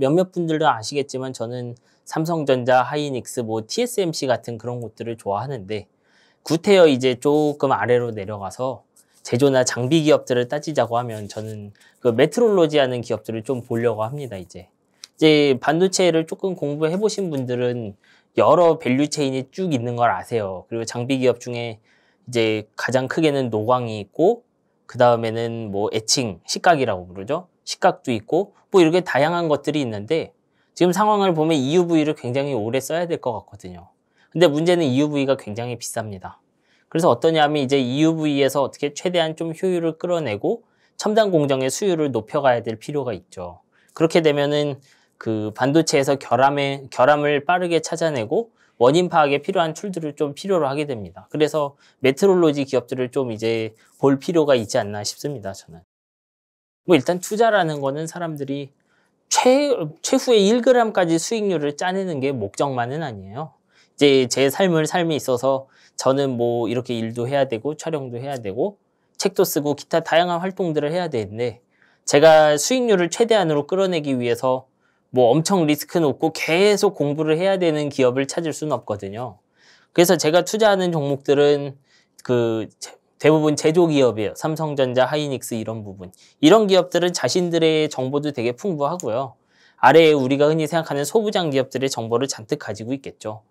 몇몇 분들도 아시겠지만 저는 삼성전자, 하이닉스, 뭐 TSMC 같은 그런 곳들을 좋아하는데 구태여 이제 조금 아래로 내려가서 제조나 장비 기업들을 따지자고 하면 저는 그 메트롤로지 하는 기업들을 좀 보려고 합니다, 이제. 이제 반도체를 조금 공부해 보신 분들은 여러 밸류 체인이 쭉 있는 걸 아세요. 그리고 장비 기업 중에 이제 가장 크게는 노광이 있고 그 다음에는 뭐 에칭, 식각이라고 부르죠. 시각도 있고 뭐 이렇게 다양한 것들이 있는데 지금 상황을 보면 EUV를 굉장히 오래 써야 될 것 같거든요. 근데 문제는 EUV가 굉장히 비쌉니다. 그래서 어떠냐면 이제 EUV에서 어떻게 최대한 좀 효율을 끌어내고 첨단 공정의 수율을 높여가야 될 필요가 있죠. 그렇게 되면은 그 반도체에서 결함에, 결함을 빠르게 찾아내고 원인 파악에 필요한 툴들을 좀 필요로 하게 됩니다. 그래서 메트롤로지 기업들을 좀 이제 볼 필요가 있지 않나 싶습니다, 저는. 뭐 일단 투자라는 거는 사람들이 최, 최후의 1g까지 수익률을 짜내는 게 목적만은 아니에요. 이제 제 삶을 삶에 있어서 저는 뭐 이렇게 일도 해야 되고 촬영도 해야 되고 책도 쓰고 기타 다양한 활동들을 해야 되는데 제가 수익률을 최대한으로 끌어내기 위해서 뭐 엄청 리스크 놓고 계속 공부를 해야 되는 기업을 찾을 수는 없거든요. 그래서 제가 투자하는 종목들은 그 대부분 제조기업이에요. 삼성전자, 하이닉스 이런 부분. 이런 기업들은 자신들의 정보도 되게 풍부하고요. 아래에 우리가 흔히 생각하는 소부장 기업들의 정보를 잔뜩 가지고 있겠죠.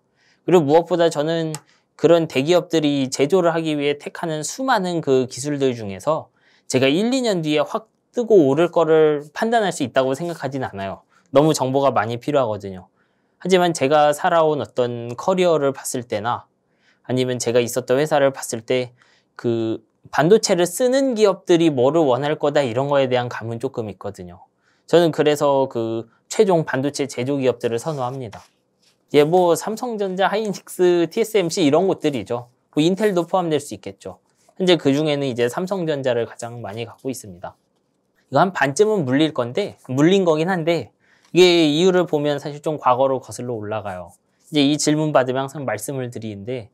그리고 무엇보다 저는 그런 대기업들이 제조를 하기 위해 택하는 수많은 그 기술들 중에서 제가 1, 2년 뒤에 확 뜨고 오를 거를 판단할 수 있다고 생각하진 않아요. 너무 정보가 많이 필요하거든요. 하지만 제가 살아온 어떤 커리어를 봤을 때나 아니면 제가 있었던 회사를 봤을 때그 반도체를 쓰는 기업들이 뭐를 원할 거다 이런 거에 대한 감은 조금 있거든요. 저는 그래서 그 최종 반도체 제조 기업들을 선호합니다. 예, 뭐 삼성전자, 하이닉스, TSMC 이런 곳들이죠. 뭐 인텔도 포함될 수 있겠죠. 현재 그 중에는 이제 삼성전자를 가장 많이 갖고 있습니다. 이거 한 반쯤은 물릴 건데 물린 거긴 한데 이게 이유를 보면 사실 좀 과거로 거슬러 올라가요. 이제 이 질문 받으면 항상 말씀을 드리는데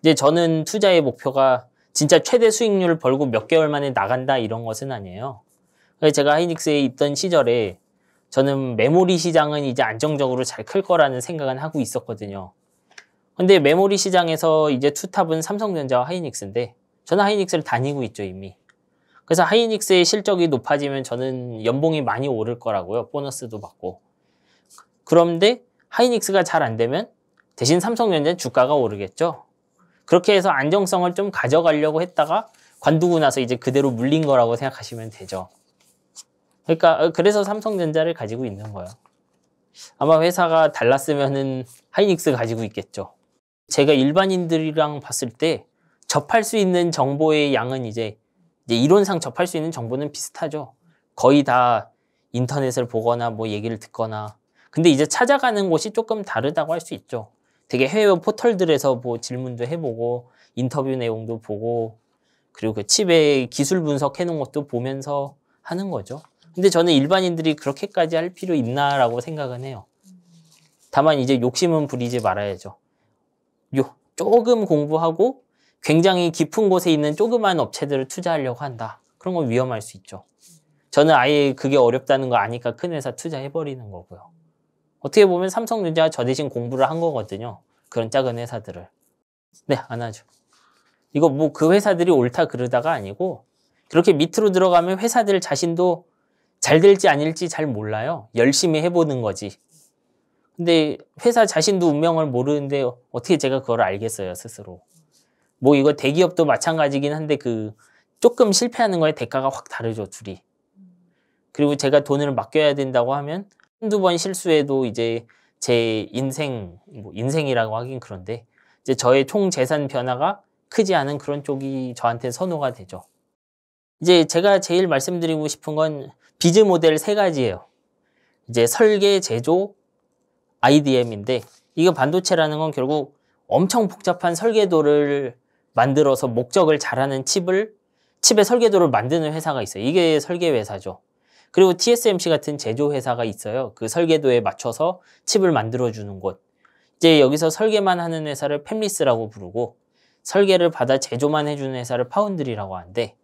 이제 저는 투자의 목표가 진짜 최대 수익률을 벌고 몇 개월 만에 나간다 이런 것은 아니에요. 그래서 제가 하이닉스에 있던 시절에 저는 메모리 시장은 이제 안정적으로 잘 클 거라는 생각은 하고 있었거든요. 근데 메모리 시장에서 이제 투탑은 삼성전자와 하이닉스인데 저는 하이닉스를 다니고 있죠 이미. 그래서 하이닉스의 실적이 높아지면 저는 연봉이 많이 오를 거라고요. 보너스도 받고. 그런데 하이닉스가 잘 안 되면 대신 삼성전자 주가가 오르겠죠. 그렇게 해서 안정성을 좀 가져가려고 했다가 관두고 나서 이제 그대로 물린 거라고 생각하시면 되죠. 그러니까 어, 그래서 삼성전자를 가지고 있는 거예요. 아마 회사가 달랐으면은 하이닉스 가지고 있겠죠. 제가 일반인들이랑 봤을 때 접할 수 있는 정보의 양은 이제, 이제 이론상 접할 수 있는 정보는 비슷하죠. 거의 다 인터넷을 보거나 뭐 얘기를 듣거나 근데 이제 찾아가는 곳이 조금 다르다고 할 수 있죠. 되게 해외 포털들에서 뭐 질문도 해보고 인터뷰 내용도 보고 그리고 그 칩의 기술 분석해 놓은 것도 보면서 하는 거죠. 근데 저는 일반인들이 그렇게까지 할 필요 있나라고 생각은 해요. 다만 이제 욕심은 부리지 말아야죠. 요 조금 공부하고 굉장히 깊은 곳에 있는 조그만 업체들을 투자하려고 한다. 그런 건 위험할 수 있죠. 저는 아예 그게 어렵다는 거 아니까 큰 회사 투자해버리는 거고요. 어떻게 보면 삼성전자가 저 대신 공부를 한 거거든요. 그런 작은 회사들을. 네, 안 하죠. 이거 뭐 그 회사들이 옳다 그러다가 아니고 그렇게 밑으로 들어가면 회사들 자신도 잘 될지 아닐지 잘 몰라요. 열심히 해보는 거지. 근데 회사 자신도 운명을 모르는데 어떻게 제가 그걸 알겠어요, 스스로. 뭐 이거 대기업도 마찬가지긴 한데 그 조금 실패하는 거에 대가가 확 다르죠, 둘이. 그리고 제가 돈을 맡겨야 된다고 하면 한두 번 실수해도 이제 제 인생, 뭐 인생이라고 하긴 그런데 이제 저의 총 재산 변화가 크지 않은 그런 쪽이 저한테 선호가 되죠. 이제 제가 제일 말씀드리고 싶은 건 비즈 모델 세 가지예요. 이제 설계, 제조, IDM인데 이거 반도체라는 건 결국 엄청 복잡한 설계도를 만들어서 목적을 잘하는 칩을 칩의 설계도를 만드는 회사가 있어요. 이게 설계 회사죠. 그리고 TSMC 같은 제조회사가 있어요. 그 설계도에 맞춰서 칩을 만들어주는 곳. 이제 여기서 설계만 하는 회사를 팹리스라고 부르고 설계를 받아 제조만 해주는 회사를 파운드리라고 하는데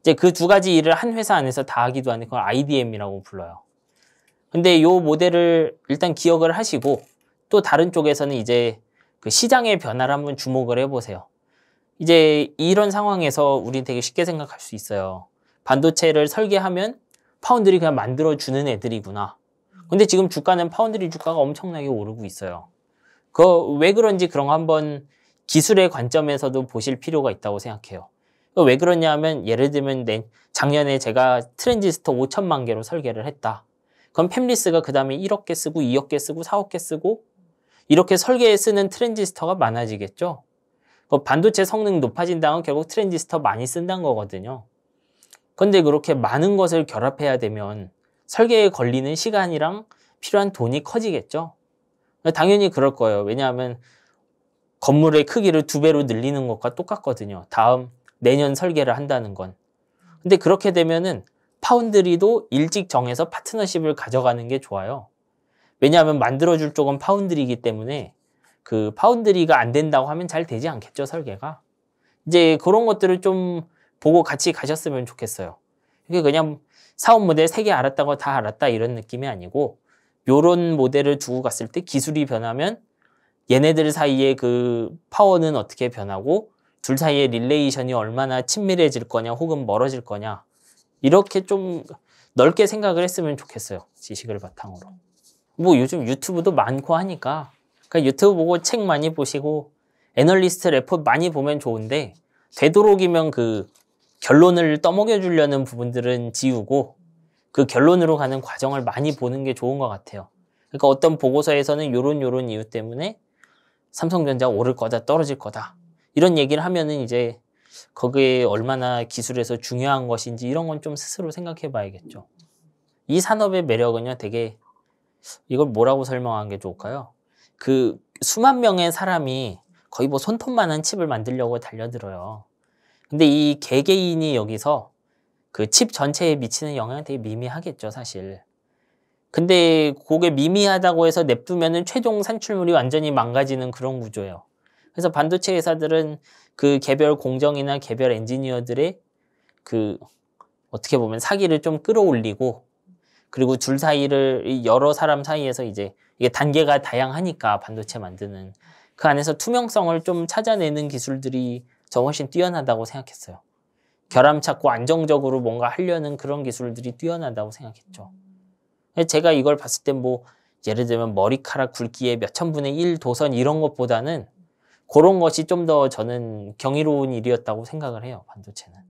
이제 그 두 가지 일을 한 회사 안에서 다 하기도 하는 그걸 IDM이라고 불러요. 근데 이 모델을 일단 기억을 하시고 또 다른 쪽에서는 이제 그 시장의 변화를 한번 주목을 해보세요. 이제 이런 상황에서 우린 되게 쉽게 생각할 수 있어요. 반도체를 설계하면 파운드리 그냥 만들어주는 애들이구나. 근데 지금 주가는 파운드리 주가가 엄청나게 오르고 있어요. 그거왜 그런지 그런 거 한번 기술의 관점에서도 보실 필요가 있다고 생각해요. 그 왜 그러냐 하면 예를 들면 작년에 제가 트랜지스터 5천만 개로 설계를 했다. 그럼 팸리스가 그 다음에 1억 개 쓰고 2억 개 쓰고 4억 개 쓰고 이렇게 설계에 쓰는 트랜지스터가 많아지겠죠. 그 반도체 성능 높아진다면 결국 트랜지스터 많이 쓴다는 거거든요. 그런데 그렇게 많은 것을 결합해야 되면 설계에 걸리는 시간이랑 필요한 돈이 커지겠죠. 당연히 그럴 거예요. 왜냐하면 건물의 크기를 두 배로 늘리는 것과 똑같거든요. 다음 내년 설계를 한다는 건. 근데 그렇게 되면은 파운드리도 일찍 정해서 파트너십을 가져가는 게 좋아요. 왜냐하면 만들어줄 쪽은 파운드리이기 때문에 그 파운드리가 안 된다고 하면 잘 되지 않겠죠, 설계가. 이제 그런 것들을 좀 보고 같이 가셨으면 좋겠어요. 이게 그냥 사업 모델 세 개 알았다고 다 알았다 이런 느낌이 아니고 요런 모델을 두고 갔을 때 기술이 변하면 얘네들 사이에그 파워는 어떻게 변하고 둘 사이의 릴레이션이 얼마나 친밀해질 거냐 혹은 멀어질 거냐 이렇게 좀 넓게 생각을 했으면 좋겠어요 지식을 바탕으로 뭐 요즘 유튜브도 많고 하니까 그러니까 유튜브 보고 책 많이 보시고 애널리스트 레포 많이 보면 좋은데 되도록이면 그 결론을 떠먹여 주려는 부분들은 지우고 그 결론으로 가는 과정을 많이 보는 게 좋은 것 같아요. 그러니까 어떤 보고서에서는 요런 요런 이유 때문에 삼성전자 오를 거다 떨어질 거다 이런 얘기를 하면은 이제 거기에 얼마나 기술에서 중요한 것인지 이런 건 좀 스스로 생각해 봐야겠죠. 이 산업의 매력은요 되게 이걸 뭐라고 설명하는게 좋을까요? 그 수만 명의 사람이 거의 뭐 손톱만한 칩을 만들려고 달려들어요. 근데 이 개개인이 여기서 그 칩 전체에 미치는 영향이 되게 미미하겠죠, 사실. 근데 그게 미미하다고 해서 냅두면은 최종 산출물이 완전히 망가지는 그런 구조예요. 그래서 반도체 회사들은 그 개별 공정이나 개별 엔지니어들의 그 어떻게 보면 사기를 좀 끌어올리고 그리고 둘 사이를 여러 사람 사이에서 이제 이게 단계가 다양하니까 반도체 만드는 그 안에서 투명성을 좀 찾아내는 기술들이 저 훨씬 뛰어나다고 생각했어요. 결함 찾고 안정적으로 뭔가 하려는 그런 기술들이 뛰어나다고 생각했죠. 제가 이걸 봤을 때뭐 예를 들면 머리카락 굵기의 몇천분의 1 도선 이런 것보다는 그런 것이 좀 더 저는 경이로운 일이었다고 생각을 해요, 반도체는.